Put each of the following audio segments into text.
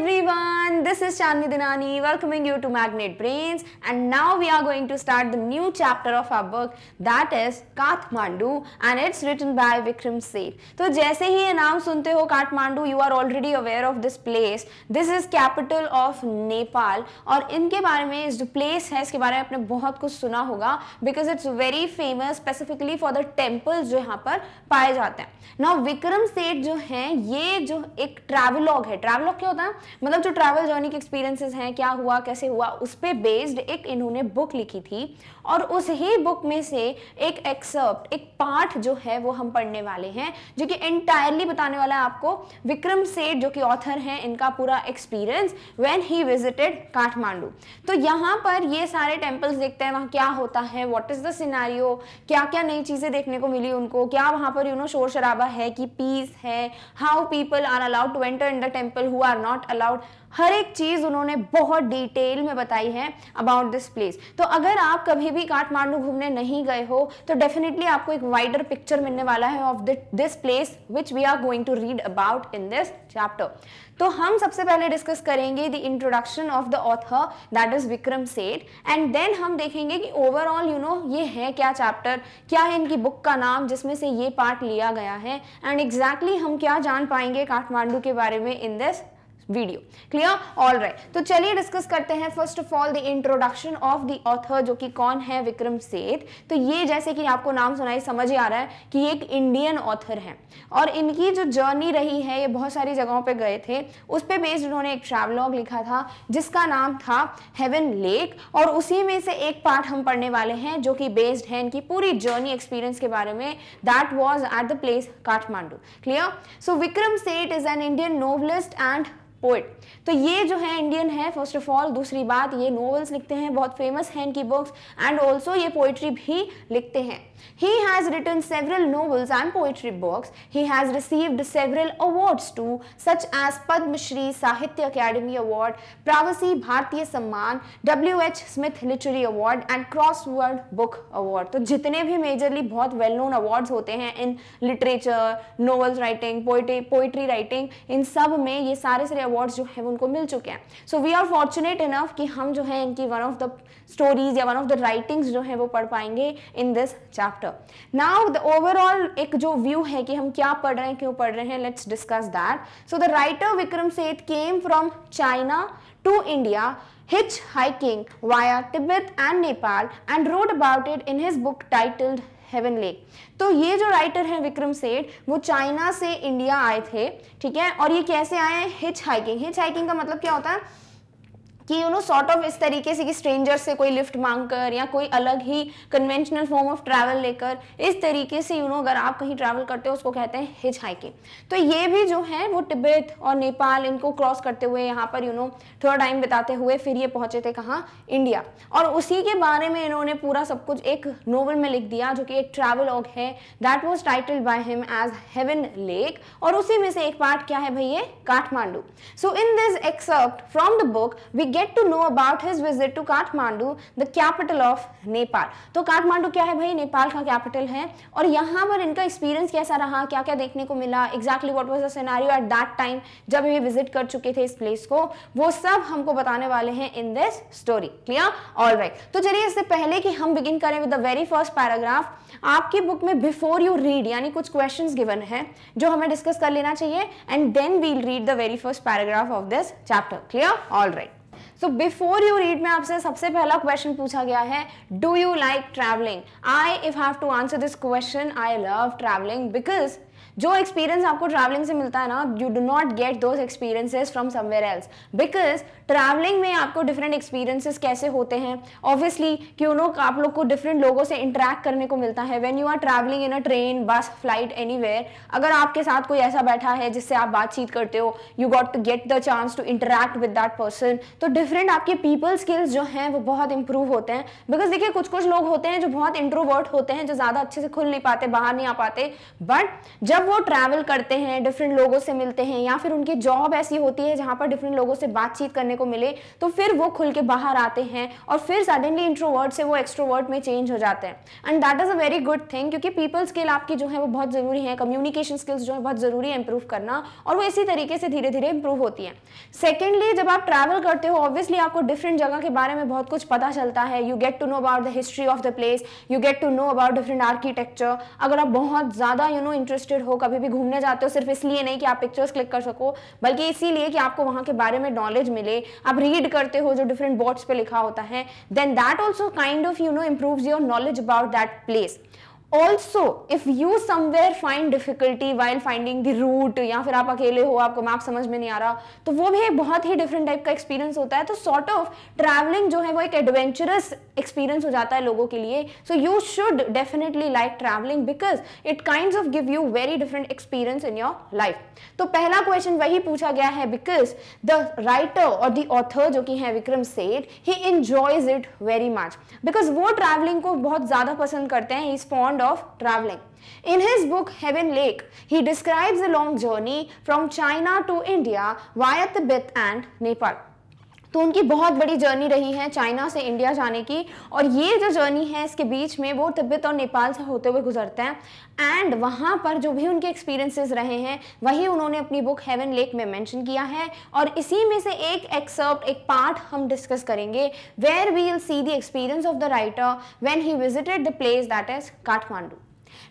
everyone. this is Chandni Dinani welcoming you to Magnet Brains and now we are going to start the new chapter of our book that is Kathmandu and it's written by Vikram Seth. तो जैसे ही ये नाम सुनते हो Kathmandu you are already aware of this place. This is capital of Nepal और इनके बारे में जो place है इसके बारे में आपने बहुत कुछ सुना होगा because it's very famous specifically for the temples जो यहाँ पर पाए जाते हैं Now Vikram Seth जो हैं ये जो एक travelogue है travelogue क्या होता है मतलब जो travel यूनिक एक्सपीरियंसेस हैं क्या हुआ कैसे हुआ उस पर बेस्ड एक इन्होंने बुक लिखी थी और उस ही बुक में से एक एक्सर्प्ट एक पार्ट जो है वो हम पढ़ने वाले हैं जो कि एंटायरली बताने वाला है आपको विक्रम सेठ जो कि ऑथर हैं इनका पूरा experience when he visited Kathmandu तो यहाँ पर ये सारे टेम्पल्स देखते हैं वहाँ क्या होता है वॉट इज़ द सिनारियो क्या क्या नई चीज़ें देखने को मिली उनको क्या वहाँ पर यू नो शोर शराबा है कि पीस है how people are allowed to enter in the temple who are not allowed हर एक चीज़ उन्होंने बहुत डिटेल में बताई है अबाउट दिस प्लेस तो अगर आप कभी भी काठमांडू घूमने नहीं गए हो तो डेफिनेटली आपको एक वाइडर पिक्चर मिलने वाला है of this place which we are going to read about in this chapter तो हम सबसे पहले डिस्कस करेंगे the introduction of the author that is Vikram Seth and then हम देखेंगे कि ओवरऑल यू नो ये है क्या चैप्टर क्या है इनकी बुक का नाम जिसमें से ये पार्ट लिया गया है एंड एग्जैक्टली exactly हम क्या जान पाएंगे काठमांडू के बारे में in this video clear all right तो चलिए डिस्कस करते हैं first of all the introduction of the author जो कि कौन है विक्रम सेठ तो ये जैसे कि आपको नाम सुनाई समझ ही आ रहा है कि ये एक इंडियन ऑथर है और इनकी जो जर्नी रही है ये बहुत सारी जगहों पर गए थे उस पर बेस्ड उन्होंने एक ट्रैवलॉग लिखा था जिसका नाम था हेवन लेक और उसी में से एक पार्ट हम पढ़ने वाले हैं जो कि बेस्ड है इनकी पूरी जर्नी एक्सपीरियंस के बारे में that was at the place Kathmandu clear so Vikram Seth is an Indian novelist and poet तो ये जो है इंडियन है फर्स्ट ऑफ ऑल दूसरी बात ये नॉवेल्स लिखते हैं बहुत फेमस हैं इनकी बुक्स एंड ऑल्सो ये पोइट्री भी लिखते हैं he has written several novels and poetry books he has received several awards to such as Padma Shri Sahitya Akademi award Pravasi Bharatiya Samman W H Smith literary award and world book award तो जितने भी majorly बहुत well known awards होते हैं in literature novels writing poetry writing इन सब में ये सारे सारे अवार्ड्स जो हैं उनको मिल चुके हैं so we are fortunate enough कि हम जो है इनकी वन ऑफ द स्टोरीज या वन ऑफ द राइटिंग्स जो है वो पढ़ पाएंगे in this chapter now the overall एक जो व्यू है कि हम क्या पढ़ रहे हैं क्यों पढ़ रहे हैं let's discuss that so the writer Vikram Seth came from China to India hitchhiking via Tibet and Nepal and wrote about it in his book titled Heaven Lake तो ये जो राइटर हैं विक्रम सेठ वो चाइना से इंडिया आए थे ठीक है और ये कैसे आए हैं हिच हाइकिंग हिच हाइकिंग का मतलब क्या होता है कि यू नो सॉर्ट ऑफ इस तरीके से कि स्ट्रेंजर से कोई लिफ्ट मांग कर या कोई अलग ही कन्वेंशनल फॉर्म ऑफ ट्रैवल लेकर इस तरीके से यू नो अगर आप कहीं ट्रैवल करते हो उसको कहते हैं हिज हाइकिंग तो ये भी जो है वो तिब्बत और नेपाल इनको क्रॉस करते हुए यहाँ पर यू नो थोड़ा टाइम बिताते हुए फिर ये पहुंचे थे कहाँ इंडिया और उसी के बारे में इन्होंने पूरा सब कुछ एक नोवेल में लिख दिया जो कि एक ट्रैवल ऑग है that was titled by him as Heaven Lake और उसी में से एक पार्ट क्या है भैया Kathmandu so in this excerpt from the book we get to know about his visit to Kathmandu the capital of Nepal तो काठमांडू क्या है भाई नेपाल का कैपिटल है और यहाँ पर इनका एक्सपीरियंस कैसा रहा क्या क्या देखने को मिला exactly what was the at that time जब ये विजिट कर चुके थे इस प्लेस को वो सब हमको बताने वाले हैं in this story clear all right तो चलिए इससे पहले कि हम बिगिन करें with the very first paragraph आपकी बुक में बिफोर यू रीड यानी कुछ क्वेश्चन गिवन है जो हमें डिस्कस कर लेना चाहिए and then we'll read the very first paragraph of this chapter clear all right so before you read में आपसे सबसे पहला क्वेश्चन पूछा गया है do you like travelling I if have to answer this question I love travelling because जो experience आपको travelling से मिलता है ना you do not get those experiences from somewhere else because travelling में आपको डिफरेंट एक्सपीरियंसेस कैसे होते हैं ऑब्वियसली क्यों नो आप लोग को डिफरेंट लोगों से इंटरेक्ट करने को मिलता है when you are travelling in a train bus flight any अगर आपके साथ कोई ऐसा बैठा है जिससे आप बातचीत करते हो you got to get the chance to interact with that person तो डिफरेंट आपके पीपल स्किल्स जो हैं वो बहुत इंप्रूव होते हैं बिकॉज देखिए कुछ कुछ लोग होते हैं जो बहुत इंट्रोवर्ट होते हैं जो ज़्यादा अच्छे से खुल नहीं पाते बाहर नहीं आ पाते बट जब वो ट्रैवल करते हैं डिफरेंट लोगों से मिलते हैं या फिर उनकी जॉब ऐसी होती है जहाँ पर डिफरेंट लोगों से बातचीत करने को मिले तो फिर वो खुल के बाहर आते हैं और फिर सडनली इंट्रोवर्ट से वो एक्स्ट्रोवर्ट में चेंज हो जाते हैं and that is a very good thing क्योंकि पीपल स्किल आपकी जो है वो बहुत ज़रूरी है कम्युनिकेशन स्किल्स जो है बहुत ज़रूरी है इंप्रूव करना और वो इसी तरीके से धीरे धीरे इंप्रूव होती है सेकेंडली जब आप ट्रैवल करते हो ऑब्वियसली आपको डिफरेंट जगह के बारे में बहुत कुछ पता चलता है you get to know about the history of the place you get to know about different architecture अगर आप बहुत ज़्यादा यू नो इंटरेस्टेड हो कभी भी घूमने जाते हो सिर्फ इसलिए नहीं कि आप पिक्चर्स क्लिक कर सको बल्कि इसीलिए कि आपको वहां के बारे में नॉलेज मिले आप रीड करते हो जो डिफरेंट बोर्ड्स पे लिखा होता है then that also kind of you know improve your knowledge about that place also if you somewhere find difficulty while finding the route या फिर आप अकेले हो आपको मैप समझ में नहीं आ रहा तो वो भी एक बहुत ही डिफरेंट टाइप का एक्सपीरियंस होता है तो सॉर्ट ऑफ ट्रैवलिंग जो है वो एक एडवेंचरस एक्सपीरियंस हो जाता है लोगों के लिए so you should definitely like travelling because it kind of give you very different experience in your life तो पहला क्वेश्चन वही पूछा गया है बिकॉज द राइटर और द ऑथर जो कि है Vikram Seth he enjoys it very much because वो ट्रैवलिंग को बहुत ज़्यादा पसंद करते हैं is fond of travelling In his book Heaven Lake, he describes a long journey from China to India via Tibet and Nepal. तो उनकी बहुत बड़ी जर्नी रही है चाइना से इंडिया जाने की और ये जो जर्नी है इसके बीच में वो तिब्बत और नेपाल से होते हुए गुजरते हैं एंड वहाँ पर जो भी उनके एक्सपीरियंसेस रहे हैं वही उन्होंने अपनी बुक हेवन लेक में मेंशन किया है और इसी में से एक एक्सर्प्ट एक पार्ट हम डिस्कस करेंगे where we'll see the experience of the writer when he visited the place that is Kathmandu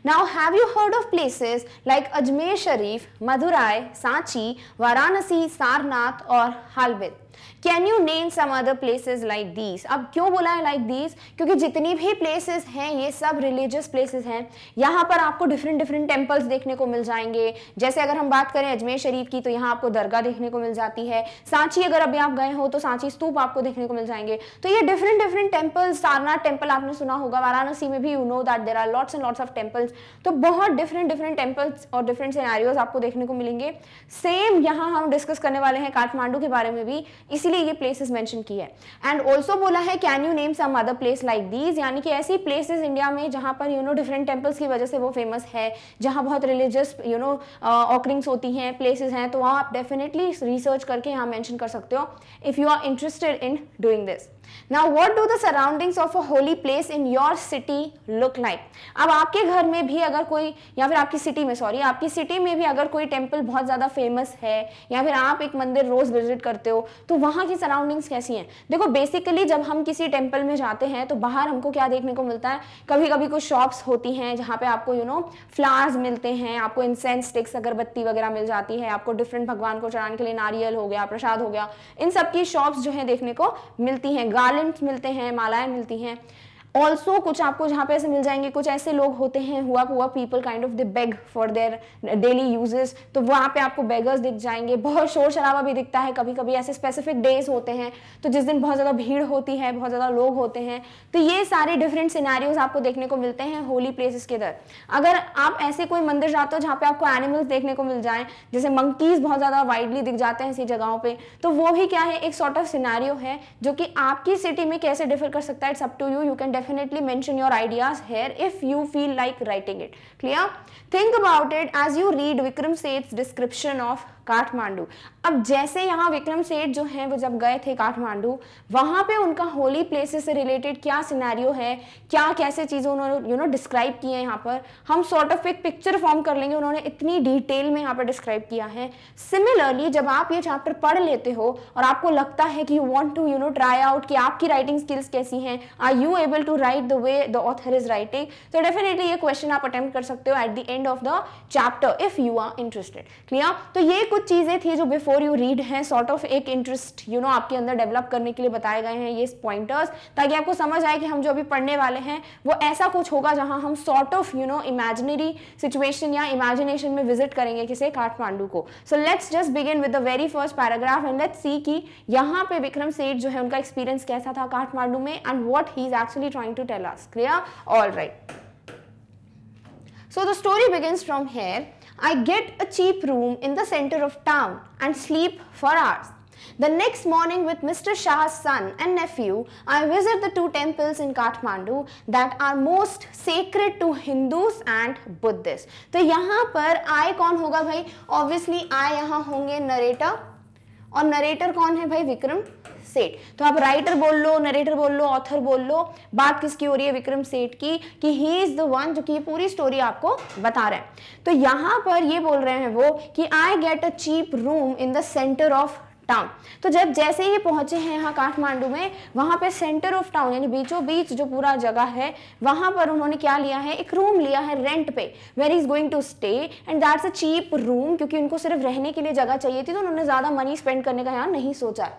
Now, have you heard of places like Ajmer Sharif, Madurai, Sanchi, Varanasi, Sarnath or Halbid? Can you name some other places like these अब क्यों बोला है like like these क्योंकि जितनी भी places हैं ये सब रिलीजियस प्लेसेस हैं यहाँ पर आपको डिफरेंट डिफरेंट टेम्पल्स देखने को मिल जाएंगे जैसे अगर हम बात करें अजमेर शरीफ की तो यहाँ आपको दरगाह देखने को मिल जाती है सांची अगर अभी आप गए हो तो सांची स्तूप आपको देखने को मिल जाएंगे तो ये different different temples Sarnath temple आपने सुना होगा वाराणसी में भी you know that there are lots and lots of temples तो बहुत डिफरेंट डिफरेंट टेम्पल्स और डिफरेंट सिनारियोज आपको देखने को मिलेंगे सेम यहाँ हम डिस्कस करने वाले हैं काठमांडू के बारे में भी इसीलिए ये प्लेसेस मेंशन की है एंड ऑल्सो बोला है can you name some other place like these यानी कि ऐसी प्लेसेस इंडिया में जहाँ पर यू नो डिफरेंट टेम्पल्स की वजह से वो फेमस है जहाँ बहुत रिलीजियस यू नो ऑकरिंग्स होती हैं प्लेसेस हैं तो वहाँ आप डेफिनेटली रिसर्च करके यहाँ मैंशन कर सकते हो if you are interested in doing this Now, what do the surroundings of a holy place in your city look like? अब आपके घर में भी अगर कोई या फिर आपकी सिटी में सॉरी आपकी सिटी में भी अगर कोई टेम्पल बहुत ज़्यादा फेमस है या फिर आप एक मंदिर रोज़ विजिट करते हो तो वहां की सराउंडिंग्स कैसी हैं देखो बेसिकली जब हम किसी टेम्पल में जाते हैं तो बाहर हमको क्या देखने को मिलता है कभी कभी कुछ शॉप्स होती हैं जहां पे आपको यू नो फ्लावर्स मिलते हैं आपको इंसेंस स्टिक्स अगरबत्ती वगैरह मिल जाती है आपको डिफरेंट भगवान को चढ़ाने के लिए नारियल हो गया प्रसाद हो गया इन सब की शॉप्स जो है देखने को मिलती हैं गार्लेंट्स मिलते हैं मालाएं मिलती हैं ऑल्सो कुछ आपको जहाँ पे ऐसे मिल जाएंगे कुछ ऐसे लोग होते हैं हुआ हुआ people kind of the beg for their daily usages तो वहाँ पे आपको बेगर्स दिख जाएंगे बहुत शोर शराबा भी दिखता है कभी कभी ऐसे स्पेसिफिक डेज होते हैं तो जिस दिन बहुत ज़्यादा भीड़ होती है बहुत ज़्यादा लोग होते हैं तो ये सारे डिफरेंट सिनारियोज आपको देखने को मिलते हैं होली प्लेसेस के अंदर अगर आप ऐसे कोई मंदिर जाते हो जहाँ पे आपको एनिमल्स देखने को मिल जाए जैसे मंकीज बहुत ज़्यादा वाइडली दिख जाते हैं ऐसी जगहों पे तो वो भी क्या है एक सॉर्ट ऑफ सिनारियो है जो कि आपकी सिटी में कैसे डिफर कर सकता है it's up to you you can definitely mention your ideas here if you feel like writing it. Clear? Think about it as you read Vikram Seth's description of Kathmandu अब जैसे यहाँ विक्रम सेठ जो हैं वो जब गए थे काठमांडू वहाँ पे उनका होली प्लेसेस से रिलेटेड क्या सिनेरियो है क्या कैसे चीज़ें उन्होंने यू नो डिस्क्राइब की है यहाँ पर हम सॉर्ट ऑफ एक पिक्चर फॉर्म कर लेंगे उन्होंने इतनी डिटेल में यहाँ पर डिस्क्राइब किया है सिमिलरली जब आप ये चैप्टर पढ़ लेते हो और आपको लगता है कि you want to you know try out कि आपकी राइटिंग स्किल्स कैसी हैं are you able to write the way the author is writing तो डेफिनेटली ये क्वेश्चन आप अटेम्प्ट कर सकते हो at the end of the chapter if you are interested clear तो ये कुछ कुछ चीज़ें थी जो बिफोर यू रीड हैं सॉर्ट ऑफ एक इंटरेस्ट यू नो आपके अंदर डेवलप करने के लिए बताए गए हैं ये पॉइंटर्स ताकि आपको समझ आए कि हम जो अभी पढ़ने वाले हैं वो ऐसा कुछ होगा जहां हम sort of you know imaginary situation या इमेजिनेशन में विजिट करेंगे किसे काठमांडू को so let's just begin with the very first paragraph and let's see की यहाँ पे विक्रम सेठ जो है उनका एक्सपीरियंस कैसा था काठमांडू में and what he is actually trying to tell us clear all right so the story begin from here I get a cheap room in the center of town and sleep for hours. The next morning with Mr. Shah's son and nephew, I visit the two temples in Kathmandu that are most sacred to Hindus and Buddhists. So, यहाँ पर I कौन होगा भाई Obviously I यहाँ होंगे narrator और narrator कौन है भाई Vikram. सेठ तो आप राइटर बोल लो नरेटर बोल लो ऑथर बोल लो बात किसकी हो रही है विक्रम सेठ की कि ही इज द वन जो कि ये पूरी स्टोरी आपको बता रहे हैं तो यहां पर ये बोल रहे हैं वो कि I get a cheap room in the centre of town तो जब जैसे ही पहुंचे हैं यहाँ काठमांडू में वहां पे सेंटर ऑफ टाउन यानी बीचों बीच जो पूरा जगह है वहां पर उन्होंने क्या लिया है एक रूम लिया है रेंट पे where is going to stay and that's a cheap room क्योंकि उनको सिर्फ रहने के लिए जगह चाहिए थी तो उन्होंने ज़्यादा मनी स्पेंड करने का यहाँ नहीं सोचा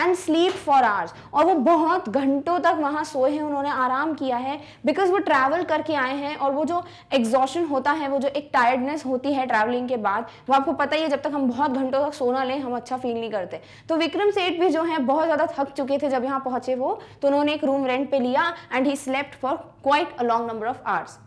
एंड स्लीप फॉर आवर्स और वो बहुत घंटों तक वहां सोए हैं उन्होंने आराम किया है बिकॉज वो ट्रैवल करके आए हैं और वो जो एग्जॉशन होता है वो जो एक टायर्डनेस होती है ट्रैवलिंग के बाद वो आपको पता ही है जब तक हम बहुत घंटों तक सोना लें हम अच्छा फील नहीं करते करते तो विक्रम सेठ भी जो है बहुत ज़्यादा थक चुके थे जब यहाँ पहुंचे वो तो उन्होंने एक रूम रेंट पे लिया and he slept for quite a long number of hours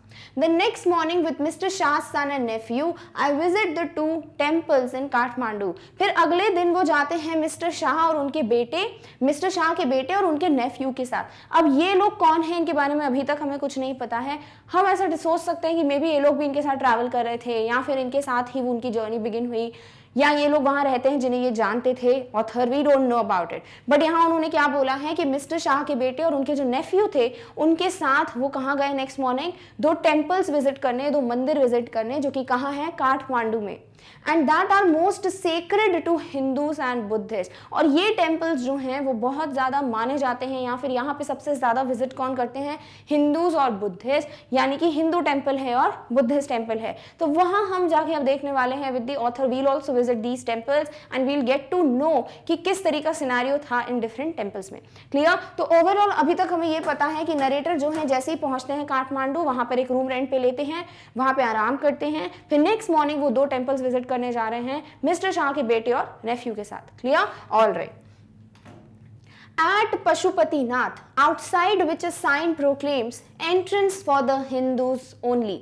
The next morning with Mr. Shah's son and nephew, I visit the two temples in Kathmandu. फिर अगले दिन वो जाते हैं मिस्टर शाह और उनके बेटे मिस्टर शाह के बेटे और उनके नेफ्यू के साथ अब ये लोग कौन है इनके बारे में अभी तक हमें कुछ नहीं पता है हम ऐसा सोच सकते हैं कि मे बी ये लोग भी इनके साथ ट्रैवल कर रहे थे या फिर इनके साथ ही उनकी जर्नी बिगिन हुई या ये लोग वहां रहते हैं जिन्हें ये जानते थे author we don't know about it but यहाँ उन्होंने क्या बोला है कि मिस्टर शाह के बेटे और उनके जो नेफ्यू थे उनके साथ वो कहाँ गए नेक्स्ट मॉर्निंग दो टेम्पल्स विजिट करने दो मंदिर विजिट करने जो कि कहाँ है काठमांडू में and that are most sacred to Hindus and Buddhist और ये टेम्पल्स जो हैं वो बहुत ज़्यादा माने जाते हैं या फिर यहाँ पे सबसे ज़्यादा विजिट कौन करते हैं हिंदूज और बुद्धिस्ट यानी कि हिंदू टेम्पल है और बुद्धिस्ट टेम्पल है तो वहाँ हम जाके अब देखने वाले हैं with the author we'll also visit these temples and we'll get to know कि किस तरीका सिनारियो था इन डिफरेंट टेम्पल्स में क्लियर तो ओवरऑल अभी तक हमें ये पता है कि नरेटर जो है जैसे ही पहुँचते हैं काठमांडू वहाँ पर एक रूम रेंट पे लेते हैं वहाँ पर आराम करते हैं फिर नेक्स्ट मॉर्निंग वो दो टेम्पल्स विजिट विजिट करने जा रहे हैं मिस्टर शाह के बेटे और नेफ्यू के साथ clear all right at Pashupatinath, outside which a sign proclaims entrance for the Hindus only.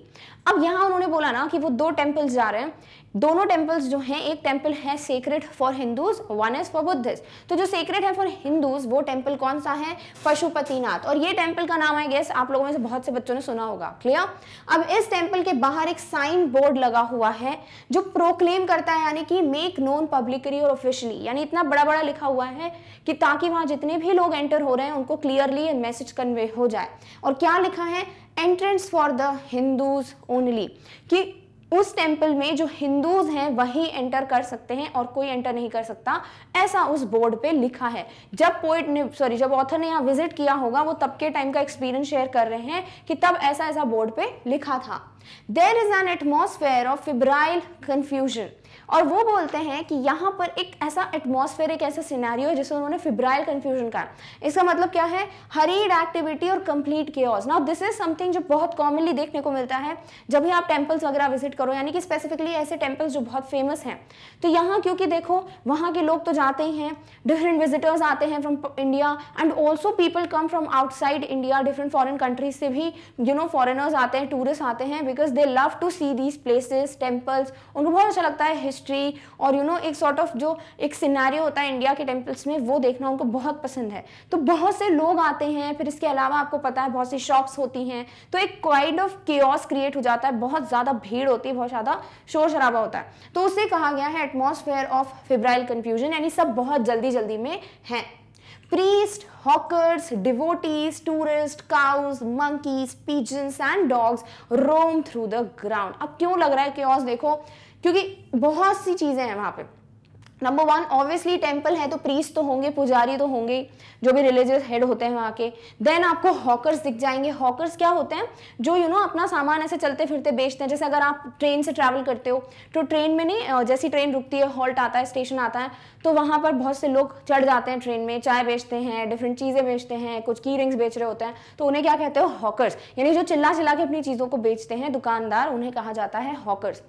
अब यहाँ उन्होंने बोला ना कि वो दो टेम्पल्स जा रहे हैं दोनों टेम्पल्स जो हैं एक टेम्पल है sacred for Hindus one is for Buddhist तो जो सेक्रेट है फॉर हिंदूज वो टेम्पल कौन सा है पशुपतिनाथ और ये टेम्पल का नाम है गेस आप लोगों में से बहुत से बच्चों ने सुना होगा क्लियर अब इस टेम्पल के बाहर एक साइन बोर्ड लगा हुआ है जो प्रोक्लेम करता है यानी कि मेक नोन पब्लिकली और ऑफिशियली यानी इतना बड़ा बड़ा लिखा हुआ है कि ताकि वहां जितने भी लोग एंटर हो रहे हैं उनको क्लियरली मैसेज कन्वे हो जाए और क्या लिखा है entrance for the Hindus only कि उस टेम्पल में जो हिंदूज हैं वही एंटर कर सकते हैं और कोई एंटर नहीं कर सकता ऐसा उस बोर्ड पे लिखा है जब पोइट ने सॉरी जब ऑथर ने यहाँ विजिट किया होगा वो तब के टाइम का एक्सपीरियंस शेयर कर रहे हैं कि तब ऐसा ऐसा बोर्ड पे लिखा था there is an atmosphere of febrile confusion और वो बोलते हैं कि यहाँ पर एक ऐसा एटमोसफेयर एक ऐसा सिनेरियो है जिसमें उन्होंने फिब्राइल कन्फ्यूजन कहा इसका मतलब क्या है हरीड एक्टिविटी और complete cares now this is something जो बहुत कॉमनली देखने को मिलता है जब भी आप टेम्पल्स वगैरह विजिट करो यानी कि स्पेसिफिकली ऐसे टेम्पल्स जो बहुत फेमस हैं तो यहाँ क्योंकि देखो वहाँ के लोग तो जाते ही हैं डिफरेंट विजिटर्स आते हैं from India and also people come from outside India different foreign countries से भी यू नो फॉरनर्स आते हैं टूरिस्ट आते हैं because they love to see these places temples उनको बहुत अच्छा लगता है हिस्ट्री हिस्ट्री और यू you नो know, एक सॉर्ट ऑफ जो एक सिनारी होता है इंडिया के टेम्पल्स में वो देखना उनको बहुत पसंद है तो बहुत से लोग आते हैं फिर इसके अलावा आपको पता है बहुत सी शॉप्स होती हैं तो एक क्वाइड ऑफ केयस क्रिएट हो जाता है बहुत ज़्यादा भीड़ होती है बहुत ज़्यादा शोर शराबा होता है तो उसे कहा गया है एटमोसफेयर ऑफ फिब्राइल कन्फ्यूजन यानी सब बहुत जल्दी जल्दी में है priest hawkers devotees tourist cows, monkeys pigeons and dogs roam through the ground अब क्यों लग रहा है कि देखो क्योंकि बहुत सी चीज़ें हैं वहां पे नंबर वन ऑब्वियसली टेम्पल है तो प्रीस तो होंगे पुजारी तो होंगे जो भी रिलीजियस हेड होते हैं वहाँ के देन आपको हॉकर्स दिख जाएंगे हॉकर्स क्या होते हैं जो यू you नो know, अपना सामान ऐसे चलते फिरते बेचते हैं जैसे अगर आप ट्रेन से ट्रैवल करते हो तो ट्रेन में नहीं जैसी ट्रेन रुकती है हॉल्ट आता है स्टेशन आता है तो वहाँ पर बहुत से लोग चढ़ जाते हैं ट्रेन में चाय बेचते हैं डिफरेंट चीज़ें बेचते हैं कुछ की रिंग्स बेच रहे होते हैं तो उन्हें क्या कहते हो हॉकर्स यानी जो चिल्ला चिल्ला के अपनी चीज़ों को बेचते हैं दुकानदार उन्हें कहा जाता है हॉकर्स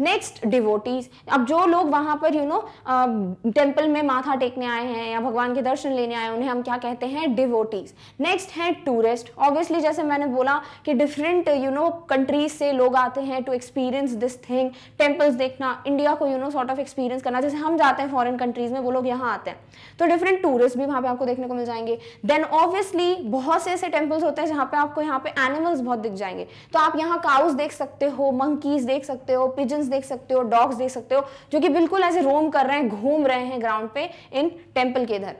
नेक्स्ट डिवोटीज अब जो लोग वहां पर यू नो टेम्पल में माथा टेकने आए हैं या भगवान के दर्शन लेने आए उन्हें हम क्या कहते हैं डिवोटीज नेक्स्ट हैं टूरिस्ट ऑब्वियसली जैसे मैंने बोला कि डिफरेंट यू नो कंट्रीज से लोग आते हैं to experience this thing temples देखना इंडिया को you know sort of experience करना जैसे हम जाते हैं फॉरन कंट्रीज में वो लोग यहाँ आते हैं तो डिफरेंट टूरिस्ट भी वहाँ पे आपको देखने को मिल जाएंगे देन ऑब्वियसली बहुत से ऐसे टेम्पल्स होते हैं जहाँ पे आपको यहाँ पे एनिमल्स बहुत दिख जाएंगे तो आप यहाँ काउस देख सकते हो मंकीज देख सकते हो पिज पिजन्स देख सकते हो डॉग्स देख सकते हो जो कि बिल्कुल ऐसे रोम कर रहे हैं घूम रहे हैं ग्राउंड पे इन टेम्पल के इधर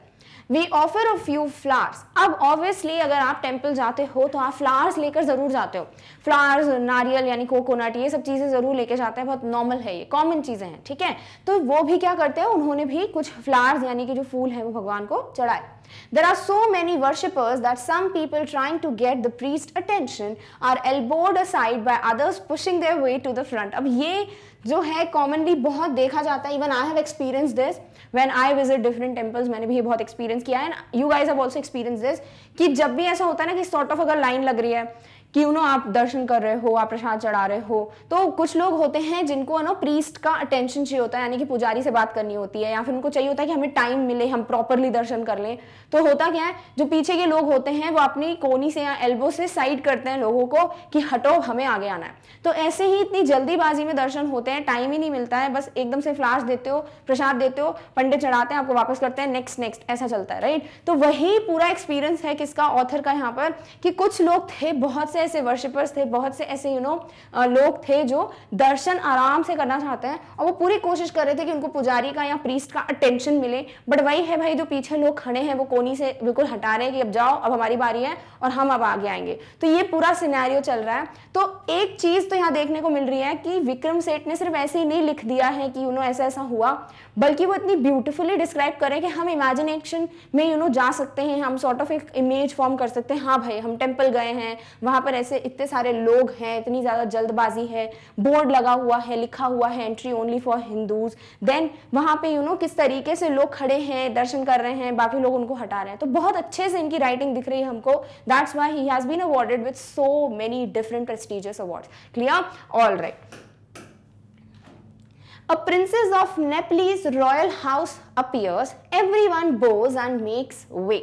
we offer a few flowers अब ऑब्वियसली अगर आप टेम्पल जाते हो तो आप फ्लावर्स लेकर ज़रूर जाते हो फ्लावर्स नारियल यानी कोकोनट ये सब चीज़ें ज़रूर लेके जाते हैं बहुत नॉर्मल है ये कॉमन चीज़ें हैं ठीक है तो वो भी क्या करते हैं उन्होंने भी कुछ फ्लावर्स यानी कि जो फूल है वो भगवान को चढ़ाए There are so many worshippers that some people trying to get the priest's attention are elbowed aside by others pushing their way to the front. अब ये जो है कॉमनली बहुत देखा जाता है even I have experience this when I visit different temples मैंने भी बहुत एक्सपीरियंस किया है and you guys have also experience this कि जब भी ऐसा होता है ना कि सॉर्ट ऑफ अगर लाइन लग रही है कि नो आप दर्शन कर रहे हो आप प्रसाद चढ़ा रहे हो तो कुछ लोग होते हैं जिनको नो प्रीस्ट का अटेंशन चाहिए होता है यानी कि पुजारी से बात करनी होती है या फिर उनको चाहिए होता है कि हमें टाइम मिले हम प्रॉपरली दर्शन कर लें तो होता क्या है जो पीछे के लोग होते हैं वो अपनी कोनी से या एल्बो से साइड करते हैं लोगों को कि हटो हमें आगे आना है तो ऐसे ही इतनी जल्दीबाजी में दर्शन होते हैं टाइम ही नहीं मिलता है बस एकदम से फ्लाश देते हो प्रसाद देते हो पंडित चढ़ाते हैं आपको वापस करते हैं नेक्स्ट नेक्स्ट ऐसा चलता है राइट तो वही पूरा एक्सपीरियंस है किसका ऑथर का यहाँ पर कि कुछ लोग थे बहुत से ऐसे वर्शिपर्स थे बहुत से ऐसे यू नो लोग थे जो दर्शन आराम से करना चाहते हैं और वो पूरी कोशिश कर रहे थे कि उनको पुजारी का या प्रीस्ट का अटेंशन मिले बट वही है भाई जो पीछे लोग खड़े हैं वो कोनी से बिल्कुल हटा रहे हैं कि अब जाओ अब हमारी बारी है और हम अब आगे आएंगे तो ये पूरा सिनेरियो चल रहा है तो एक चीज़ तो यहाँ देखने को मिल रही है कि विक्रम सेठ ने सिर्फ ऐसे ही नहीं लिख दिया है कि यू नो ऐसा ऐसा हुआ बल्कि वो इतनी ब्यूटिफुली डिस्क्राइब करें कि हम इमेजिनेशन में यू नो जा सकते हैं हम सॉर्ट ऑफ एक इमेज फॉर्म कर सकते हैं हाँ भाई हम टेम्पल गए हैं वहां पर पर ऐसे इतने सारे लोग हैं इतनी ज़्यादा जल्दबाजी है बोर्ड लगा हुआ है लिखा हुआ है entry only for Hindus then वहाँ पे यू नो किस तरीके से लोग खड़े हैं दर्शन कर रहे हैं बाकी लोग उनको हटा रहे हैं तो बहुत अच्छे से इनकी राइटिंग दिख रही है हमको that's why he has been awarded with so many different prestigious award clear all A princess of Nepalese royal house appears. Everyone bows and makes way.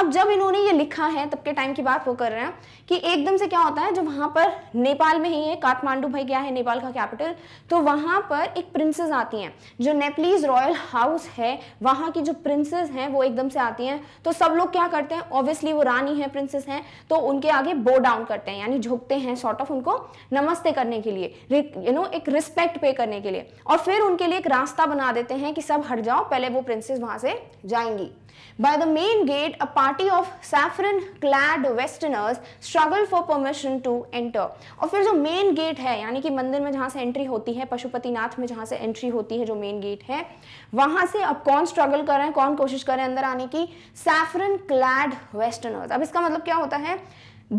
अब जब इन्होंने ये लिखा है तब के टाइम की बात वो कर रहे हैं कि एकदम से क्या होता है जो वहां पर नेपाल में ही है काठमांडू भाई क्या है नेपाल का कैपिटल तो वहां पर एक प्रिंसेस आती हैं जो नेपलीज रॉयल हाउस है वहां की जो प्रिंसेस हैं वो एकदम से आती हैं तो सब लोग क्या करते हैं ऑब्वियसली वो रानी है प्रिंसेस हैं तो उनके आगे बो डाउन करते हैं यानी झुकते हैं शॉर्ट ऑफ उनको नमस्ते करने के लिए यू नो एक रिस्पेक्ट पे करने के लिए और फिर उनके लिए एक रास्ता बना देते हैं कि सब हट जाओ पहले वो प्रिंसेस वहां से जाएंगी by the main gate a party of saffron clad westerners struggle for permission to enter और फिर जो मेन गेट है यानी कि मंदिर में जहां से एंट्री होती है पशुपतिनाथ में जहां से एंट्री होती है जो मेन गेट है वहां से अब कौन स्ट्रगल कर रहे हैं कौन कोशिश कर रहे हैं अंदर आने की सैफरन क्लैड वेस्टर्नर्स अब इसका मतलब क्या होता है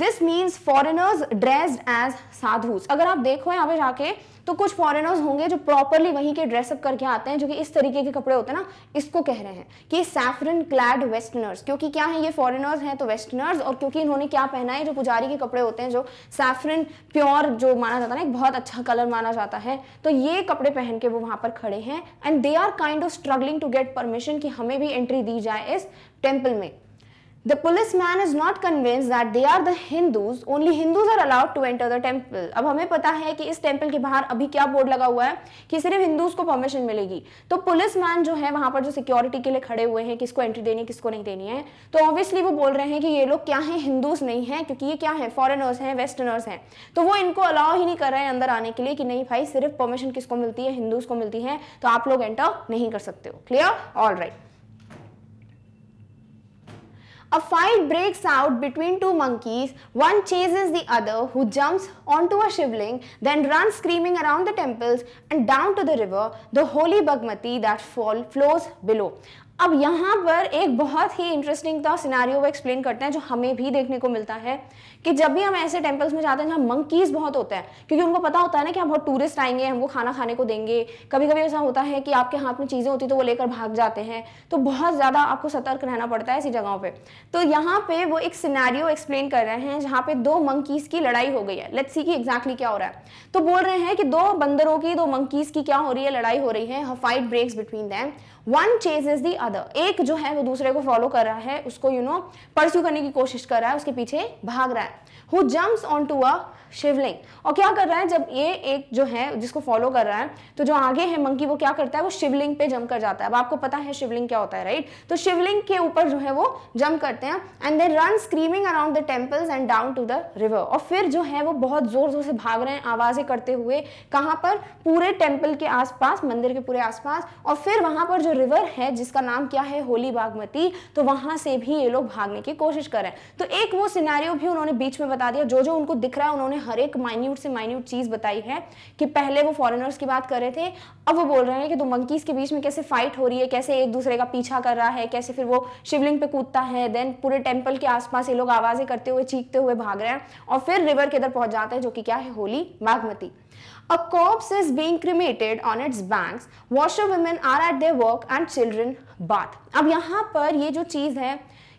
this means foreigners dressed as sadhu अगर आप देखो यहाँ पे जाके तो कुछ फॉरेनर्स होंगे जो प्रॉपरली वहीं के ड्रेसअप करके आते हैं जो कि इस तरीके के कपड़े होते हैं ना इसको कह रहे हैं कि सैफरन क्लैड वेस्टर्नर्स क्योंकि क्या है ये फॉरेनर्स हैं तो वेस्टर्नर्स और क्योंकि इन्होंने क्या पहना है जो पुजारी के कपड़े होते हैं जो सैफरन प्योर जो माना जाता है ना एक बहुत अच्छा कलर माना जाता है तो ये कपड़े पहन के वो वहाँ पर खड़े हैं and they are kind of struggling to get permission कि हमें भी एंट्री दी जाए इस टेम्पल में The policeman is not convinced that they are the Hindus. Only Hindus are allowed to enter the temple. अब हमें पता है कि इस टेम्पल के बाहर अभी क्या बोर्ड लगा हुआ है कि सिर्फ हिंदूज को परमिशन मिलेगी तो पुलिसमैन जो है वहां पर जो सिक्योरिटी के लिए खड़े हुए हैं किसको एंट्री देनी है किसको नहीं देनी है तो ऑब्वियसली वो बोल रहे हैं कि ये लोग क्या है हिंदूज नहीं है क्योंकि ये क्या है foreigners हैं वेस्टर्नर्स हैं तो वो इनको अलाउ ही नहीं कर रहे हैं अंदर आने के लिए कि नहीं भाई सिर्फ परमिशन किसको मिलती है हिंदूज को मिलती है तो आप लोग एंटर नहीं कर सकते हो clear all right A fight breaks out between two monkeys. One chases the other who jumps onto a shivling, then runs screaming around the temples and down to the river, the holy bagmati that fall, flows below. अब यहाँ पर एक बहुत ही interesting था scenario वो explain करते हैं जो हमें भी देखने को मिलता है कि जब भी हम ऐसे टेम्पल्स में जाते हैं जहाँ मंकीज बहुत होते हैं क्योंकि उनको पता होता है ना कि हम बहुत टूरिस्ट आएंगे हमको खाना खाने को देंगे कभी कभी ऐसा होता है कि आपके हाथ में चीज़ें होती तो वो लेकर भाग जाते हैं तो बहुत ज़्यादा आपको सतर्क रहना पड़ता है ऐसी जगहों पर तो यहाँ पे वो एक सिनेरियो एक्सप्लेन कर रहे हैं जहाँ पे दो मंकीज़ की लड़ाई हो गई है लेट्स सी कि एग्जैक्टली क्या हो रहा है तो बोल रहे हैं कि दो बंदरों की दो मंकीज़ की क्या हो रही है लड़ाई हो रही है fight breaks between them one chase is the other एक जो है वो दूसरे को फॉलो कर रहा है उसको यू नो परस्यू करने की कोशिश कर रहा है उसके पीछे भाग रहा है who jumps on to a Shivling और क्या कर रहा है जब ये एक जो है जिसको फॉलो कर रहा है तो जो आगे है मंकी वो क्या करता है वो शिवलिंग पे जम कर जाता है अब आपको पता है शिवलिंग क्या होता है राइट तो शिवलिंग के ऊपर जो है वो जम करते हैं and then run screaming around the temples and down to the river और फिर जो है वो बहुत जोर जोर से भाग रहे हैं आवाज़ें करते हुए कहाँ पर पूरे टेम्पल के आसपास मंदिर के पूरे आसपास और फिर वहां पर जो रिवर है जिसका नाम क्या है होली बागमती तो वहां से भी ये लोग भागने की कोशिश कर रहे हैं तो एक वो सिनारियो भी उन्होंने बीच में बता दिया जो जो उनको दिख रहा है उन्होंने हर एक माइन्यूट से माइन्यूट चीज़ बताई है कि पहले वो फॉरेनर्स की बात कर रहे थे अब वो बोल रहे हैं कि दो तो मंकीज के बीच में कैसे फाइट हो रही है कैसे एक दूसरे का पीछा कर रहा है कैसे फिर वो शिवलिंग पे कूदता है देन पूरे टेम्पल के आसपास ये लोग आवाज़ें करते हुए चीखते हुए भाग रहे हैं और फिर रिवर के इधर पहुंच जाते हैं जो कि क्या है Holi Bagmati A corpse is being cremated on its banks. Washerwomen are at their work and children bath. अब यहाँ पर ये जो चीज़ है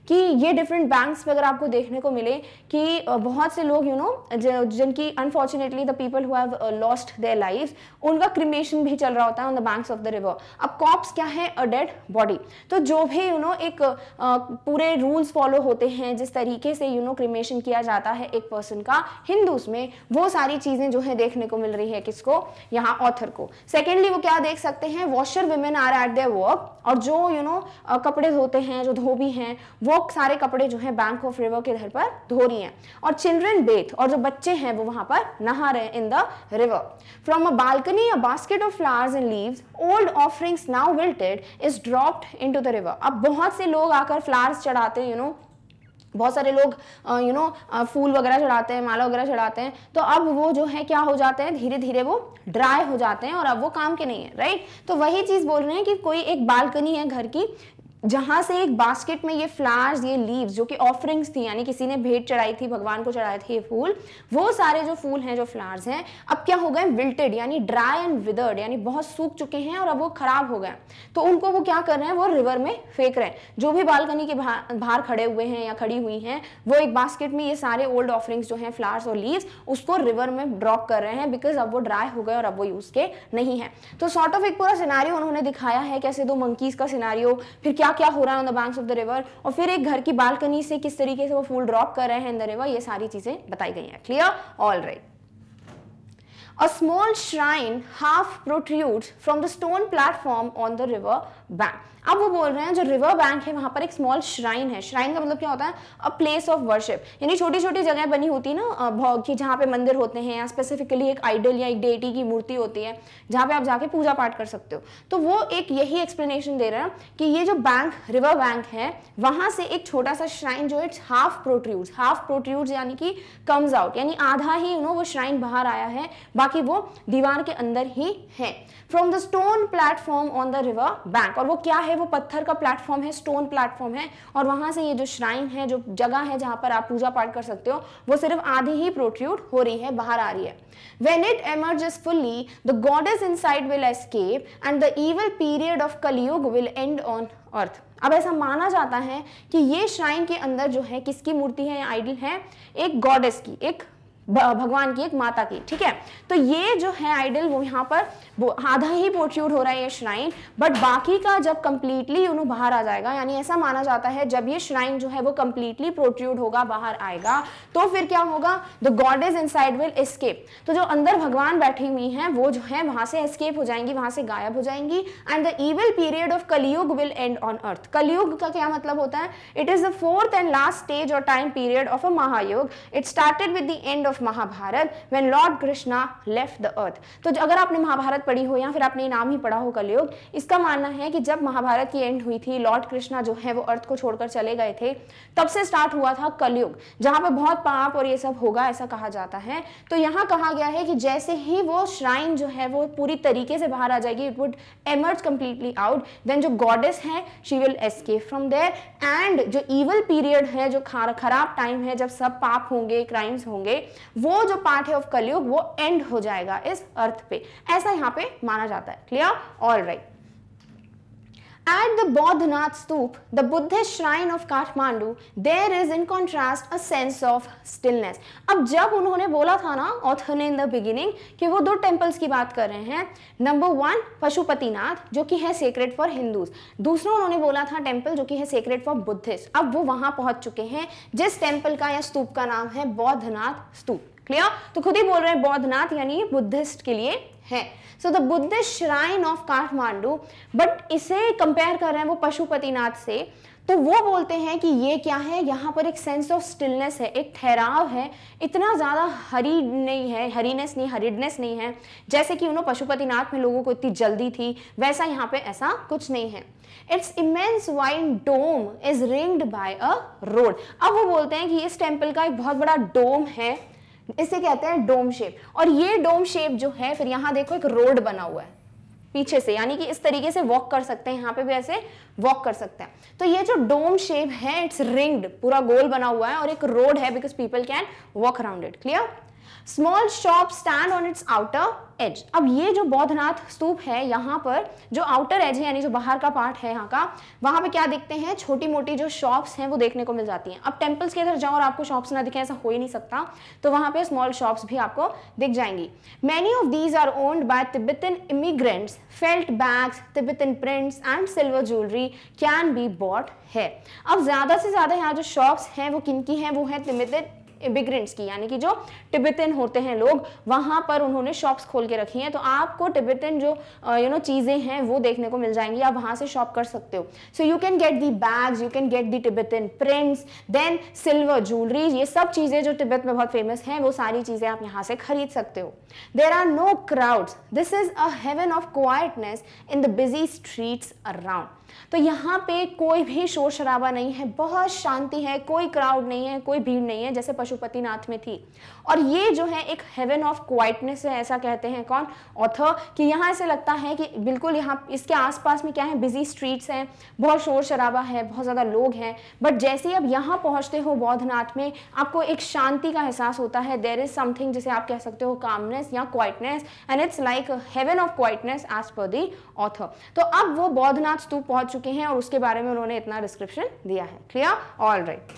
कि ये डिफरेंट बैंक्स में अगर आपको देखने को मिले कि बहुत से लोग यू you नो know, जिनकी unfortunately the people who have lost their life उनका क्रिमेशन भी चल रहा होता है on the banks of the river अब कॉप्स क्या है अ डेड बॉडी तो जो भी यू you नो know, एक पूरे रूल्स फॉलो होते हैं जिस तरीके से यू नो क्रिमेशन किया जाता है एक पर्सन का हिंदूज में वो सारी चीज़ें जो है देखने को मिल रही है किसको यहाँ ऑथर को सेकेंडली वो क्या देख सकते हैं washer women are at their work और जो यू you नो know, कपड़े धोते हैं जो धोबी हैं वो सारे कपड़े जो है बैंक ऑफ रिवर के घर पर धो रही हैं और चिल्ड्रन बेथ और जो बच्चे हैं वो वहां पर नहा रहे in the river from a balcony a basket of flowers and leaves old offerings now wilted is dropped into the river अब बहुत से लोग आकर फ्लावर्स चढ़ाते हैं यू नो बहुत सारे लोग यू नो फूल वगैरह चढ़ाते हैं माला वगैरह चढ़ाते हैं तो अब वो जो है क्या हो जाते हैं धीरे धीरे वो ड्राई हो जाते हैं और अब वो काम के नहीं है राइट तो वही चीज़ बोल रहे हैं कि कोई एक बालकनी है घर की जहां से एक बास्केट में ये फ्लावर्स ये लीव्स जो कि ऑफरिंग्स थी यानी किसी ने भेंट चढ़ाई थी भगवान को चढ़ाए थे ये फूल वो सारे जो फूल हैं जो फ्लावर्स हैं अब क्या हो गए विल्टेड यानी ड्राई एंड विदर्ड यानी बहुत सूख चुके हैं और अब वो खराब हो गए तो उनको वो क्या कर रहे हैं वो रिवर में फेंक रहे हैं जो भी बालकनी के बाहर खड़े हुए हैं या खड़ी हुई हैं वो एक बास्केट में ये सारे ओल्ड ऑफरिंग्स जो हैं फ्लावर्स और लीव्स उसको रिवर में ड्रॉप कर रहे हैं बिकॉज अब वो ड्राई हो गए और अब वो यूज़ के नहीं है तो सॉर्ट ऑफ एक पूरा सिनारियो उन्होंने दिखाया है कैसे दो मंकीज़ का सिनारियो फिर क्या क्या हो रहा है on the banks of the river और फिर एक घर की बालकनी से किस तरीके से वो फूल ड्रॉप कर रहे हैं इन द रिवर ये सारी चीजें बताई गई हैं clear all right a small shrine half protrudes from the stone platform on the river bank अब वो बोल रहे हैं जो रिवर बैंक है वहां पर एक स्मॉल श्राइन है श्राइन का मतलब क्या होता है अ प्लेस ऑफ वर्शिप यानी छोटी छोटी जगह बनी होती है ना कि जहाँ पे मंदिर होते हैं या स्पेसिफिकली एक आइडल या एक डेटी की मूर्ति होती है जहाँ पे आप जाके पूजा पाठ कर सकते हो तो वो एक यही एक्सप्लेनेशन दे रहे हैं कि ये जो बैंक रिवर बैंक है वहां से एक छोटा सा श्राइन जो it's half protrude half protrude यानी कि कम्स आउट यानी आधा ही नो वो श्राइन बाहर आया है बाकी वो दीवार के अंदर ही है from the stone platform on the river bank और वो क्या है है वो पत्थर का प्लेटफॉर्म है स्टोन प्लेटफॉर्म है और वहां से ये जो श्राइन है जो जगह है जहां पर आप पूजा पाठ कर सकते हो वो सिर्फ आधी ही प्रोट्रूट हो रही है बाहर आ रही है when it emerges fully the goddess inside will escape and the evil period of Kaliyug will end on earth अब ऐसा माना जाता है कि ये श्राइन के अंदर जो है किसकी मूर्ति है या आइडल है एक गॉडेस की एक भगवान की एक माता की ठीक है तो ये जो है आइडल वो यहाँ पर आधा ही पोर्ट्यूट हो रहा है ये श्राइन बट बाकी का जब कम्प्लीटली नो बाहर आ जाएगा यानी ऐसा माना जाता है जब ये श्राइन जो है वो कम्प्लीटली प्रोट्यूड होगा बाहर आएगा तो फिर क्या होगा the god is inside will escape तो जो अंदर भगवान बैठी हुई हैं वो जो है वहां से एस्केप हो जाएंगी वहां से गायब हो जाएंगी and the evil period of Kalyug will end on earth Kalyug का क्या मतलब होता है it is the fourth and last stage और time period of a Mahayug it started with the end of Mahabharata when Lord Krishna left the earth तो अगर आपने महाभारत पढ़ी हो या फिर आपने नाम ही पढ़ा हो कलयुग इसका मानना है कि जब महाभारत की एंड हुई थी लॉर्ड कृष्णा जो है वो अर्थ को छोड़कर चले गए थे तब से स्टार्ट हुआ था कलयुग जहां पर बहुत पाप और ये सब होगा ऐसा कहा जाता है तो यहाँ कहा गया है कि जैसे ही वो श्राइन जो है वो पूरी तरीके से बाहर आ जाएगी it would emerge completely out then जो गॉडेस है she will escape from there and जो इवल पीरियड है जो खराब टाइम है जब सब पाप होंगे क्राइम्स होंगे वो जो पार्ट है ऑफ कलयुग वो एंड हो जाएगा इस अर्थ पे ऐसा यहाँ पे माना जाता है clear all right at the Boudhanath stupa the Buddhist shrine of Kathmandu there is in contrast a sense of stillness. अब जब उन्होंने बोला था ना ऑथर ने इन द बिगिनिंग कि वो दो टेम्पल्स की बात कर रहे हैं नंबर वन पशुपतिनाथ जो कि है सेक्रेट फॉर हिंदूज दूसरा उन्होंने बोला था टेम्पल जो कि है सेक्रेट फॉर बुद्धिस्ट अब वो वहां पहुंच चुके हैं जिस टेम्पल का या स्तूप का नाम है बौद्धनाथ स्तूप क्लियर तो खुद ही बोल रहे हैं बौद्धनाथ यानी बुद्धिस्ट के लिए है so the Buddhist shrine of Kathmandu but इसे कंपेयर कर रहे हैं वो पशुपतिनाथ से तो वो बोलते हैं कि ये क्या है यहाँ पर एक सेंस ऑफ स्टिलनेस है एक ठहराव है इतना ज़्यादा हरी नहीं है हरीनेस नहीं हरिडनेस नहीं है जैसे कि उन्होंने पशुपतिनाथ में लोगों को इतनी जल्दी थी वैसा यहाँ पे ऐसा कुछ नहीं है it's immense white dome is ringed by a road अब वो बोलते हैं कि इस टेम्पल का एक बहुत बड़ा डोम है इसे कहते हैं डोम शेप और ये डोम शेप जो है फिर यहां देखो एक रोड बना हुआ है पीछे से यानी कि इस तरीके से वॉक कर सकते हैं यहां पे भी ऐसे वॉक कर सकते हैं तो ये जो डोम शेप है इट्स रिंग्ड पूरा गोल बना हुआ है और एक रोड है because people can walk around it clear small shop stand on its outer edge अब ये जो बौद्धनाथ स्तूप है यहाँ पर जो आउटर एज है यानी जो बाहर का पार्ट है यहाँ का वहाँ पे क्या देखते हैं छोटी मोटी जो शॉप्स हैं वो देखने को मिल जाती हैं अब टेम्पल्स के अंदर जाओ और आपको शॉप्स ना दिखें ऐसा हो ही नहीं सकता तो वहाँ पे स्मॉल शॉप्स भी आपको दिख जाएंगी many of these are owned by Tibetan immigrants felt bags Tibetan prints and silver jewellery can be bought है अब ज़्यादा से ज़्यादा यहाँ जो शॉप्स हैं वो किन की हैं वो है तिब्बतन इमिग्रेंट्स की यानी कि जो टिबेटन होते हैं लोग वहां पर उन्होंने शॉप्स खोल के रखी हैं तो आपको टिबेटन जो यू नो चीज़ें हैं वो देखने को मिल जाएंगी आप वहां से शॉप कर सकते हो so you can get the bags you can get the Tibetan prints then silver jewelleries ये सब चीज़ें जो टिबेट में बहुत फेमस हैं वो सारी चीज़ें आप यहाँ से खरीद सकते हो there are no crowds this is a haven of quietness in the busy streets around तो यहाँ पे कोई भी शोर शराबा नहीं है बहुत शांति है कोई क्राउड नहीं है कोई भीड़ नहीं है जैसे पशुपतिनाथ में थी और ये जो है एक हेवन ऑफ क्वाइटनेस है ऐसा कहते हैं कौन ऑथर कि यहाँ ऐसे लगता है कि बिल्कुल यहाँ इसके आसपास में क्या है बिजी स्ट्रीट्स हैं बहुत शोर शराबा है बहुत ज़्यादा लोग हैं बट जैसे ही अब यहाँ पहुँचते हो बौद्धनाथ में आपको एक शांति का एहसास होता है देर इज़ समथिंग जिसे आप कह सकते हो कामनेस या quietness and it's like haven of quietness as per the author तो अब वो बौद्धनाथ स्तूप पहुंच चुके हैं और उसके बारे में उन्होंने इतना डिस्क्रिप्शन दिया है clear all right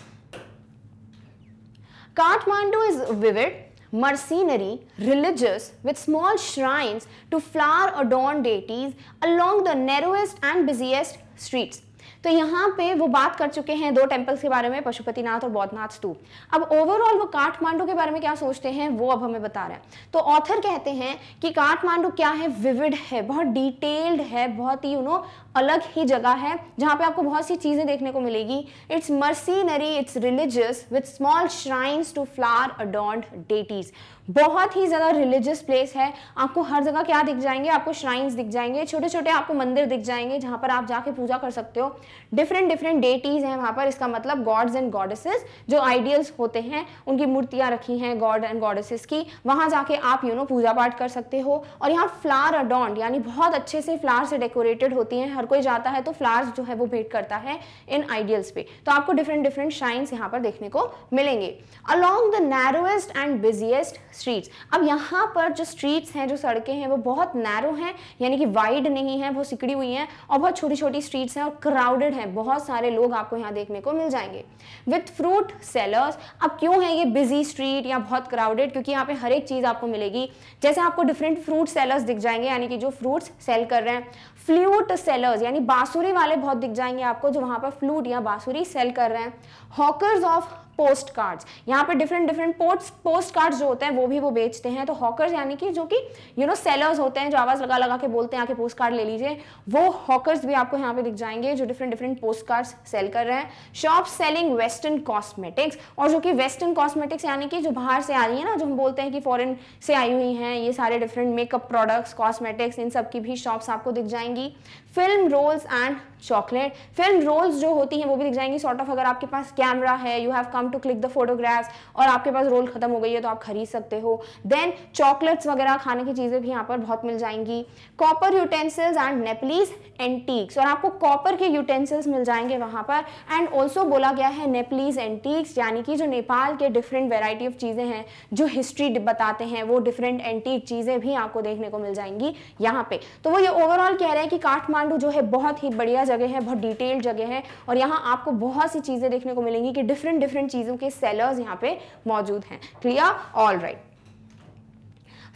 Kathmandu is vivid mercenary religious with small shrines to flower adorn deities along the narrowest and busiest streets तो यहाँ पे वो बात कर चुके हैं दो टेम्पल्स के बारे में पशुपतिनाथ और बौद्धनाथ स्तूप अब ओवरऑल वो काठमांडू के बारे में क्या सोचते हैं वो अब हमें बता रहे हैं तो ऑथर कहते हैं कि काठमांडू क्या है विविड है बहुत डिटेल्ड है बहुत ही यू अलग ही जगह है जहाँ पे आपको बहुत सी चीज़ें देखने को मिलेगी it's mercenary it's religious with small shrines to flower adorned deities बहुत ही ज़्यादा रिलीजियस प्लेस है आपको हर जगह क्या दिख जाएंगे आपको श्राइन्स दिख जाएंगे छोटे छोटे आपको मंदिर दिख जाएंगे जहां पर आप जाके पूजा कर सकते हो डिफरेंट डिफरेंट डेटीज़ हैं वहां पर इसका मतलब गॉड्स एंड गॉडेसेस जो आइडियल्स होते हैं उनकी मूर्तियां रखी हैं गॉड एंड गॉडेसेस की वहां जाके आप यू नो पूजा पाठ कर सकते हो और यहाँ फ्लावर अडॉन्ड यानी बहुत अच्छे से फ्लावर से डेकोरेटेड होती है हर कोई जाता है तो फ्लावर्स जो है वो भेंट करता है इन आइडियल्स पे तो आपको डिफरेंट डिफरेंट श्राइन्स यहाँ पर देखने को मिलेंगे along the narrowest and busiest streets अब यहाँ पर जो स्ट्रीट्स हैं जो सड़कें हैं वो बहुत नैरो हैं यानी कि वाइड नहीं है बहुत सिकड़ी हुई हैं और बहुत छोटी छोटी स्ट्रीट्स हैं और क्राउडेड हैं बहुत सारे लोग आपको यहाँ देखने को मिल जाएंगे विथ फ्रूट सेलर्स अब क्यों है ये बिजी स्ट्रीट या बहुत क्राउडेड क्योंकि यहाँ पे हर एक चीज़ आपको मिलेगी जैसे आपको डिफरेंट फ्रूट सेलर्स दिख जाएंगे यानी कि जो फ्रूट्स सेल कर रहे हैं फ्लूट सेलर्स यानी बांसुरी वाले बहुत दिख जाएंगे आपको जो वहाँ पर फ्लूट या बांसुरी सेल कर रहे हैं हॉकर्स ऑफ पोस्ट कार्ड्स यहाँ पर different different post post cards जो होते हैं वो भी वो बेचते हैं तो हॉकर्स यानी कि जो कि यू नो सेलर्स होते हैं जो आवाज़ लगा लगा के बोलते हैं आके पोस्ट कार्ड ले लीजिए वो हॉकर्स भी आपको यहाँ पे दिख जाएंगे जो different different post cards sell कर रहे हैं शॉप सेलिंग वेस्टर्न कॉस्मेटिक्स और जो कि वेस्टर्न कॉस्मेटिक्स यानी कि जो बाहर से आ रही है ना जो हम बोलते हैं कि फॉरन से आई हुई हैं ये सारे डिफरेंट मेकअप प्रोडक्ट्स कॉस्मेटिक्स इन सब की भी शॉप्स आपको दिख जाएंगी film rolls and chocolate film rolls जो होती हैं वो भी दिख जाएंगी सॉर्ट ऑफ अगर आपके पास कैमरा है you have come to click the photographs और आपके पास रोल खत्म हो गई है तो आप खरीद सकते हो देन चॉकलेट्स वगैरह खाने की चीज़ें भी यहाँ पर बहुत मिल जाएंगी copper utensils and Nepalese antiques और आपको कॉपर के यूटेंसिल्स मिल जाएंगे वहाँ पर एंड ऑल्सो बोला गया है नेपलीज एंटीक्स यानी कि जो नेपाल के डिफरेंट वेराइटी ऑफ चीज़ें हैं जो हिस्ट्री बताते हैं वो डिफरेंट एंटीक चीज़ें भी आपको देखने को मिल जाएंगी यहाँ पे तो वो ये ओवरऑल कह रहे हैं कि काठमांड काठमांडू जो है बहुत ही बढ़िया जगह है बहुत डिटेल्ड जगह है और यहाँ आपको बहुत सी चीज़ें देखने को मिलेंगी कि डिफरेंट डिफरेंट चीज़ों के सेलर्स यहाँ पे मौजूद हैं clear all right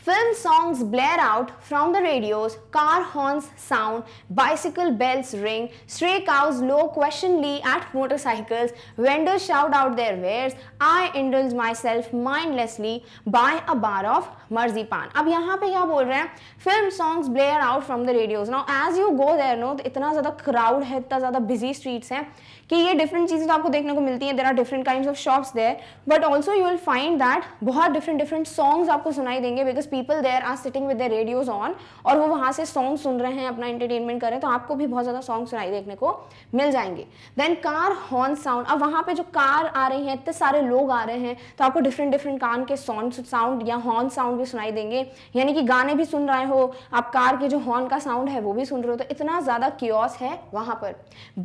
Film songs blare out from the radios, car horns sound, bicycle bells ring, stray cows low questioningly at motorcycles, vendors shout out their wares, I indulge myself mindlessly by a bar of marzipan. अब यहाँ पे क्या बोल रहे हैं film songs blare out from the radios now as you go there no इतना ज़्यादा crowd है इतना ज़्यादा बिजी स्ट्रीट्स हैं कि ये डिफरेंट चीज़ें तो आपको देखने को मिलती हैं there are different kind of shops there but also you will find that बहुत डिफरेंट डिफरेंट सॉन्ग्स आपको सुनाई देंगे because people there are sitting with their radios on और वो वहाँ से सॉन्ग सुन रहे हैं अपना एंटरटेनमेंट कर रहे हैं तो आपको भी बहुत ज़्यादा सॉन्ग सुनाई देखने को मिल जाएंगे देन कार हॉर्न साउंड अब वहाँ पर जो कार आ रही हैं इतने सारे लोग आ रहे हैं तो आपको डिफरेंट डिफरेंट कान के सॉन्ग साउंड या हॉर्न साउंड भी सुनाई देंगे यानी कि गाने भी सुन रहे हो आप कार के जो हॉर्न का साउंड है वो भी सुन रहे हो तो इतना ज़्यादा क्योस है वहाँ पर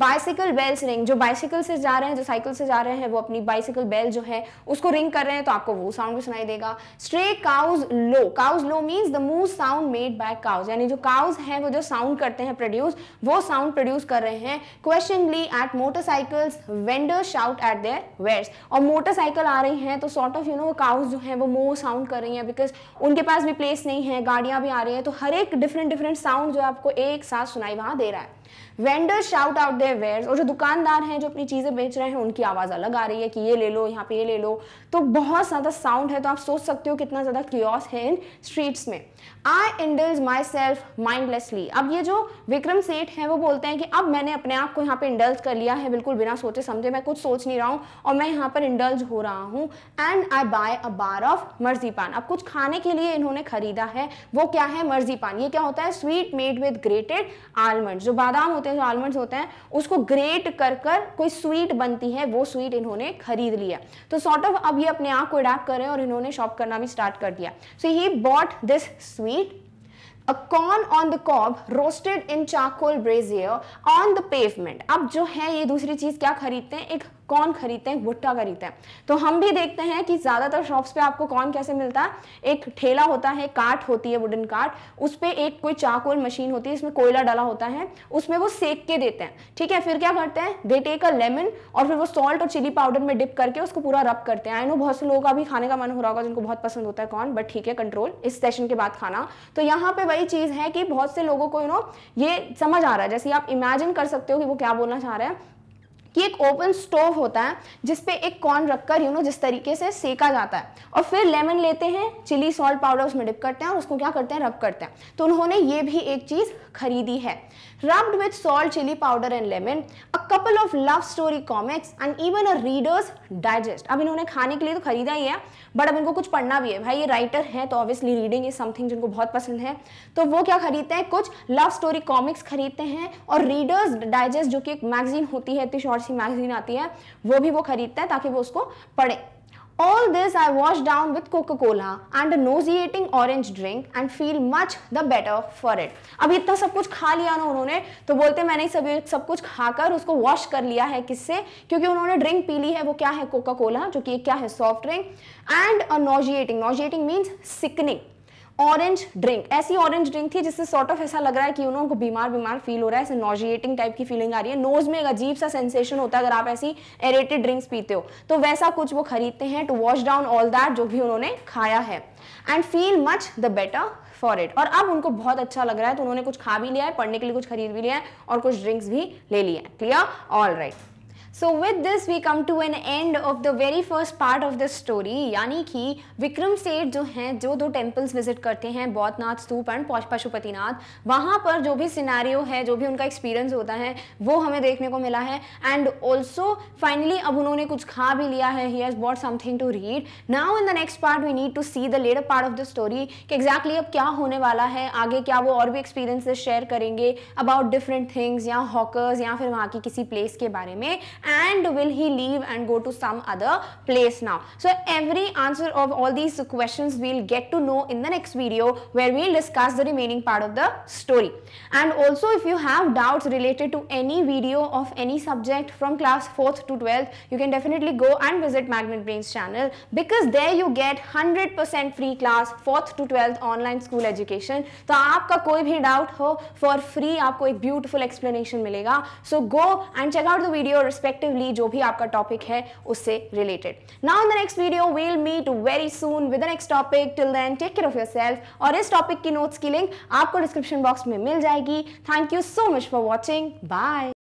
बाइसिकल बेल्स रिंग जो बाइसिकल से जा रहे हैं जो साइकिल से जा रहे हैं वो अपनी बाइसिकल बेल जो है उसको रिंग कर रहे हैं तो आपको वो साउंड भी सुनाई देगा stray cows low cows low means the moo sound made by cows यानी जो काउज हैं वो जो साउंड करते हैं प्रोड्यूस वो साउंड प्रोड्यूस कर रहे हैं question at motorcycles vendor shout at their wares और मोटरसाइकिल आ रही हैं तो sort of you know cows जो है वो मोर साउंड कर रही हैं बिकॉज उनके पास भी प्लेस नहीं है गाड़ियां भी आ रही हैं तो हर एक डिफरेंट डिफरेंट साउंड जो है आपको एक साथ सुनाई वहां दे रहा है vendor shout out their wares और जो दुकानदार हैं जो अपनी चीज़ें बेच रहे हैं उनकी आवाज़ अलग आ रही है कि ये ले लो यहाँ पे ये ले लो तो बहुत ज़्यादा साउंड है तो आप सोच सकते हो कितना ज़्यादा क्योस है इन स्ट्रीट्स में आई इंडल्स माई सेल्फ माइंडलेसली अब ये जो विक्रम सेठ है वो बोलते हैं कि अब मैंने अपने आप को यहाँ पे इंडल्ज कर लिया है बिल्कुल बिना सोचे समझे मैं कुछ सोच नहीं रहा हूँ और मैं यहाँ पर इंडल्ज हो रहा हूँ and I buy a bar of marzipan अब कुछ खाने के लिए इन्होंने खरीदा है वो क्या है मर्जी पान ये क्या होता है sweet made with grated almond जो बादाम होते होते हैं जो आलमंड्स होते हैं उसको ग्रेट कर कर कोई स्वीट बनती है वो स्वीट इन्होंने खरीद लिया तो सॉर्ट ऑफ अब ये अपने आप को अडाप्ट करें और इन्होंने शॉप करना भी स्टार्ट कर दिया so he bought this sweet a corn on the cob roasted in charcoal brazier on the pavement अब जो है ये दूसरी चीज क्या खरीदते हैं एक कौन खरीदते हैं भुट्टा खरीदते हैं तो हम भी देखते हैं कि ज़्यादातर शॉप्स पे आपको कौन कैसे मिलता है एक ठेला होता है काट होती है वुडन काट उस पर एक कोई चाकोल मशीन होती है इसमें कोयला डाला होता है उसमें वो सेक के देते हैं ठीक है फिर क्या करते हैं दे टेक अ लेमन और फिर वो सॉल्ट और चिली पाउडर में डिप करके उसको पूरा रब करते हैं आई नो बहुत से लोगों का भी खाने का मन हो रहा होगा जिनको बहुत पसंद होता है कौन बट ठीक है कंट्रोल इस सेशन के बाद खाना तो यहाँ पे वही चीज़ है कि बहुत से लोगों को यू नो ये समझ आ रहा है जैसे आप इमेजिन कर सकते हो कि वो क्या बोलना चाह रहे हैं कि एक ओपन स्टोव होता है जिसपे एक कॉर्न रखकर यू नो जिस तरीके से सेका जाता है और फिर लेमन लेते हैं चिली सॉल्ट पाउडर उसमें डिप करते हैं और उसको क्या करते हैं रब करते हैं तो उन्होंने ये भी एक चीज़ खरीदी है rubbed with salt, chili powder and lemon, a couple of love story comics and even a reader's digest. अब इन्होंने खाने के लिए तो खरीदा ही है बट अब इनको कुछ पढ़ना भी है भाई ये राइटर हैं तो ऑब्वियसली रीडिंग इज समथिंग जिनको बहुत पसंद है तो वो क्या खरीदते हैं कुछ लव स्टोरी कॉमिक्स खरीदते हैं और रीडर्स डाइजेस्ट जो कि एक मैगजीन होती है इतनी शॉर्ट सी मैगजीन आती है वो भी वो खरीदते हैं ताकि वो उसको पढ़े All this I wash down with Coca-Cola and a nauseating orange drink and feel much the better for it. अब इतना सब कुछ खा लिया ना उन्होंने तो बोलते मैंने सब सब कुछ खाकर उसको वॉश कर लिया है किससे क्योंकि उन्होंने ड्रिंक पी ली है वो क्या है कोका कोला जो कि क्या है soft drink and a nauseating nauseating means sickening orange drink ऐसी ऑरेंज ड्रिंक थी जिससे सॉर्ट ऑफ ऐसा लग रहा है कि उनको बीमार बीमार फील हो रहा है नोजिएटिंग टाइप की फीलिंग आ रही है नोज में एक अजीब सा सेंसेशन होता है अगर आप ऐसी एरेटेड ड्रिंक्स पीते हो तो वैसा कुछ वो खरीदते हैं to wash down all that जो भी उन्होंने खाया है and feel much the better for it और अब उनको बहुत अच्छा लग रहा है तो उन्होंने कुछ खा भी लिया है पढ़ने के लिए कुछ खरीद भी लिया है और कुछ ड्रिंक्स भी ले लिया है clear all right so with this we come to an end of the very first part of the story यानी कि विक्रम सेठ जो हैं जो दो टेम्पल्स विजिट करते हैं बौद्धनाथ स्तूप एंड पशुपतिनाथ वहाँ पर जो भी सिनारियो है जो भी उनका एक्सपीरियंस होता है वो हमें देखने को मिला है एंड ऑल्सो फाइनली अब उन्होंने कुछ खा भी लिया है he has bought something to read now in the next part we need to see the later part of the story कि एग्जैक्टली exactly अब क्या होने वाला है आगे क्या वो और भी एक्सपीरियंसेस शेयर करेंगे अबाउट डिफरेंट थिंग्स या हॉकर्स या फिर वहाँ की किसी प्लेस के बारे में and will he leave and go to some other place now. So every answer of all these questions we'll get to know in the next video where we'll discuss the remaining part of the story. And also if you have doubts related to any video of any subject from class 4th to 12th, you can definitely go and visit Magnet Brains channel because there you get 100% free class 4th to 12th online school education. So आपका कोई भी doubt हो for free आपको एक beautiful explanation मिलेगा So go and check out the video. Respect. Respectively जो भी आपका टॉपिक है उससे related now in the next video we'll meet very soon with next topic till then take care of yourself और इस topic की notes की link आपको डिस्क्रिप्शन बॉक्स में मिल जाएगी thank you so much for watching bye